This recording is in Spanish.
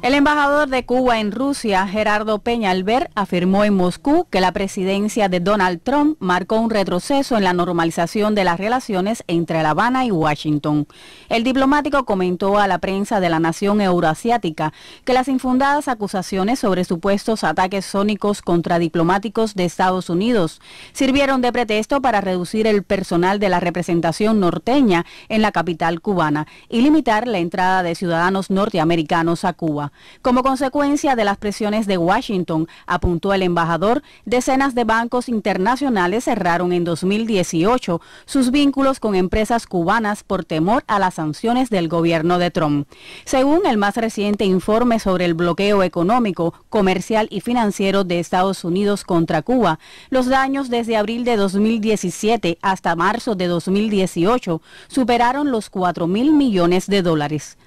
El embajador de Cuba en Rusia, Gerardo Peña Albert, afirmó en Moscú que la presidencia de Donald Trump marcó un retroceso en la normalización de las relaciones entre La Habana y Washington. El diplomático comentó a la prensa de la nación euroasiática que las infundadas acusaciones sobre supuestos ataques sónicos contra diplomáticos de Estados Unidos sirvieron de pretexto para reducir el personal de la representación norteña en la capital cubana y limitar la entrada de ciudadanos norteamericanos a Cuba. Como consecuencia de las presiones de Washington, apuntó el embajador, decenas de bancos internacionales cerraron en 2018 sus vínculos con empresas cubanas por temor a las sanciones del gobierno de Trump. Según el más reciente informe sobre el bloqueo económico, comercial y financiero de Estados Unidos contra Cuba, los daños desde abril de 2017 hasta marzo de 2018 superaron los 4 mil millones de dólares.